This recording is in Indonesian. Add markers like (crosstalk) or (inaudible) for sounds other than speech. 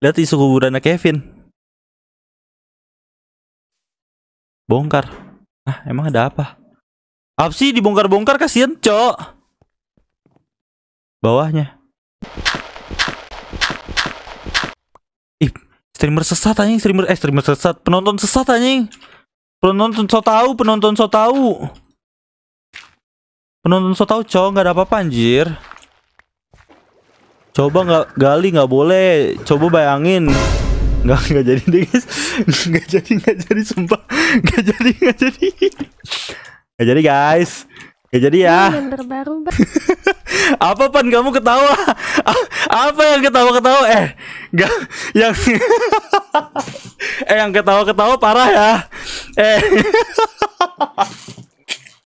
Lihat isu kuburannya Kevin. Bongkar. Ah, emang ada apa? Apa sih dibongkar-bongkar kasihan, Cok. Bawahnya. Ih, streamer sesat anjing, streamer eh streamer sesat, penonton sesat anjing. Penonton so tahu, penonton so tahu. Penonton so tahu, Cok, nggak ada apa-apa anjir coba nggak gali nggak boleh coba bayangin nggak nggak jadi deh guys nggak jadi nggak jadi sumpah nggak jadi nggak jadi nggak jadi guys nggak jadi ya terbaru (laughs) apa pan kamu ketawa apa yang ketawa ketawa eh nggak yang (laughs) eh yang ketawa ketawa parah ya eh (laughs)